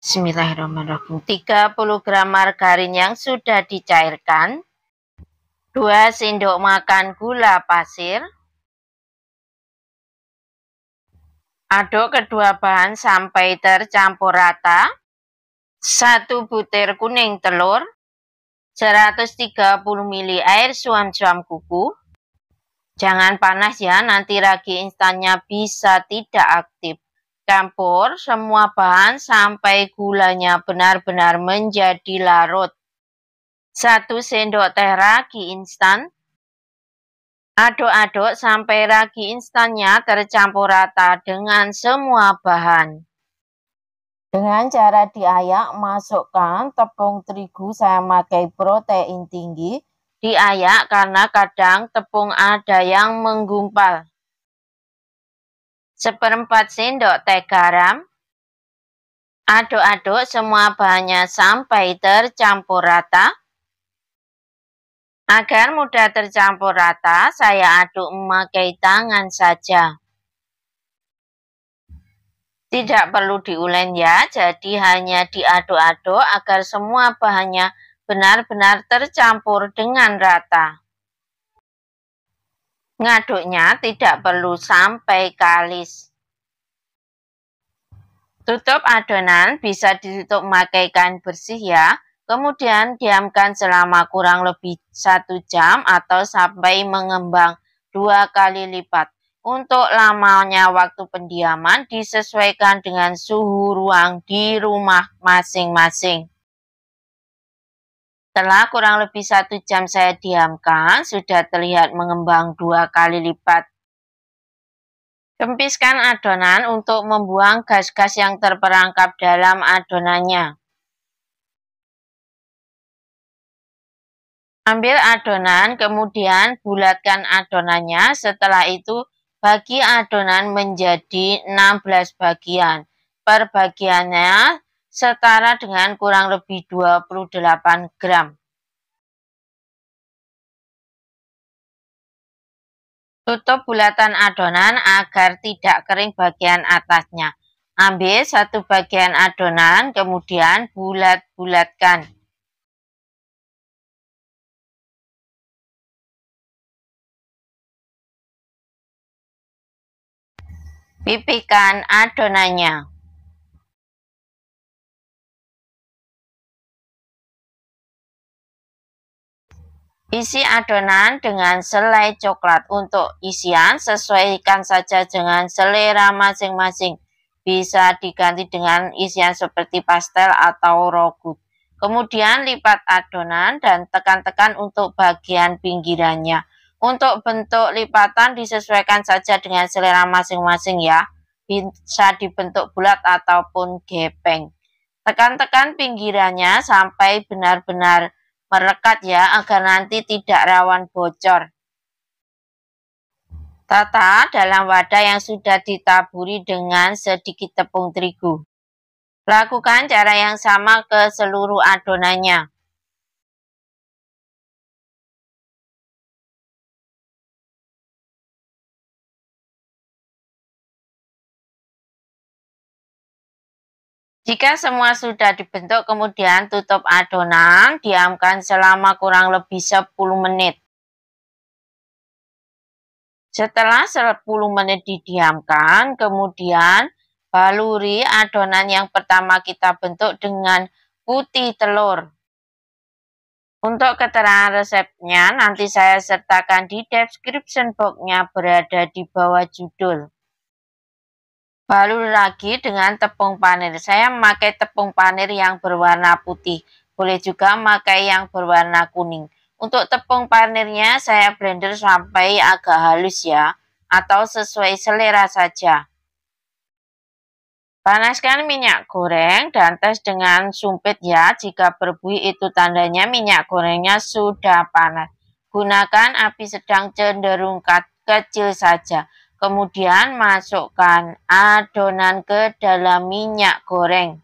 Bismillahirrahmanirrahim. 30 gram margarin yang sudah dicairkan. 2 sendok makan gula pasir. Aduk kedua bahan sampai tercampur rata. 1 butir kuning telur. 130 ml air suam-suam kuku. Jangan panas ya, nanti ragi instannya bisa tidak aktif. Campur semua bahan sampai gulanya benar-benar menjadi larut. Satu sendok teh ragi instan. Aduk-aduk sampai ragi instannya tercampur rata dengan semua bahan. Dengan cara diayak, masukkan tepung terigu saya pakai protein tinggi. Diayak karena kadang tepung ada yang menggumpal seperempat sendok teh garam. Aduk-aduk semua bahannya sampai tercampur rata. Agar mudah tercampur rata, saya aduk memakai tangan saja. Tidak perlu diulen ya, jadi hanya diaduk-aduk agar semua bahannya benar-benar tercampur dengan rata. Ngaduknya tidak perlu sampai kalis. Tutup adonan bisa ditutup memakai kain bersih ya. Kemudian diamkan selama kurang lebih satu jam atau sampai mengembang dua kali lipat. Untuk lamanya waktu pendiaman disesuaikan dengan suhu ruang di rumah masing-masing. Setelah kurang lebih satu jam saya diamkan, sudah terlihat mengembang dua kali lipat. Kempiskan adonan untuk membuang gas-gas yang terperangkap dalam adonannya. Ambil adonan, kemudian bulatkan adonannya. Setelah itu, bagi adonan menjadi 16 bagian. Per bagiannya setara dengan kurang lebih 28 gram. Tutup bulatan adonan agar tidak kering bagian atasnya. Ambil satu bagian adonan, kemudian bulat-bulatkan. Pipihkan adonannya. Isi adonan dengan selai coklat. Untuk isian, sesuaikan saja dengan selera masing-masing. Bisa diganti dengan isian seperti pastel atau rogut. Kemudian lipat adonan dan tekan-tekan untuk bagian pinggirannya. Untuk bentuk lipatan disesuaikan saja dengan selera masing-masing ya. Bisa dibentuk bulat ataupun gepeng. Tekan-tekan pinggirannya sampai benar-benar merekat ya agar nanti tidak rawan bocor. Tata dalam wadah yang sudah ditaburi dengan sedikit tepung terigu. Lakukan cara yang sama ke seluruh adonannya. Jika semua sudah dibentuk, kemudian tutup adonan, diamkan selama kurang lebih 10 menit. Setelah 10 menit didiamkan, kemudian baluri adonan yang pertama kita bentuk dengan putih telur. Untuk keterangan resepnya nanti saya sertakan di description box-nya berada di bawah judul balur lagi dengan tepung panir. Saya memakai tepung panir yang berwarna putih. Boleh juga memakai yang berwarna kuning. Untuk tepung panirnya saya blender sampai agak halus ya. Atau sesuai selera saja. Panaskan minyak goreng dan tes dengan sumpit ya. Jika berbuih itu tandanya minyak gorengnya sudah panas. Gunakan api sedang cenderung kecil saja. Kemudian masukkan adonan ke dalam minyak goreng.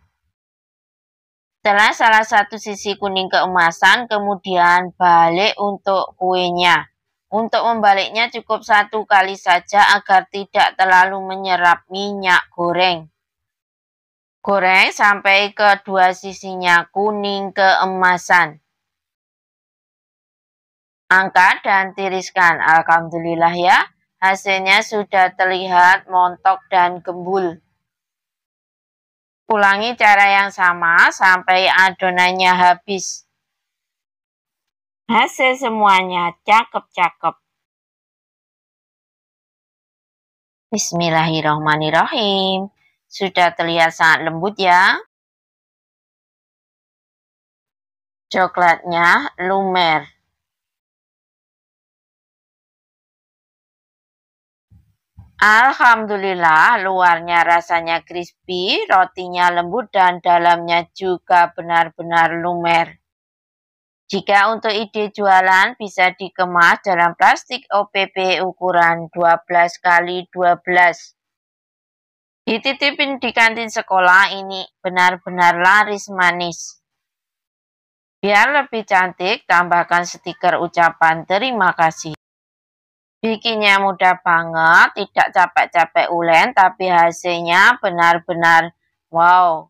Setelah salah satu sisi kuning keemasan, kemudian balik untuk kuenya. Untuk membaliknya cukup satu kali saja agar tidak terlalu menyerap minyak goreng. Goreng sampai kedua sisinya kuning keemasan. Angkat dan tiriskan. Alhamdulillah ya. Hasilnya sudah terlihat montok dan gembul. Ulangi cara yang sama sampai adonannya habis. Hasil semuanya cakep-cakep. Bismillahirrahmanirrahim. Sudah terlihat sangat lembut ya. Coklatnya lumer. Alhamdulillah, luarnya rasanya crispy, rotinya lembut dan dalamnya juga benar-benar lumer. Jika untuk ide jualan bisa dikemas dalam plastik OPP ukuran 12 kali 12. Dititipin di kantin sekolah ini benar-benar laris manis. Biar lebih cantik, tambahkan stiker ucapan terima kasih. Bikinnya mudah banget, tidak capek-capek ulen, tapi hasilnya benar-benar wow.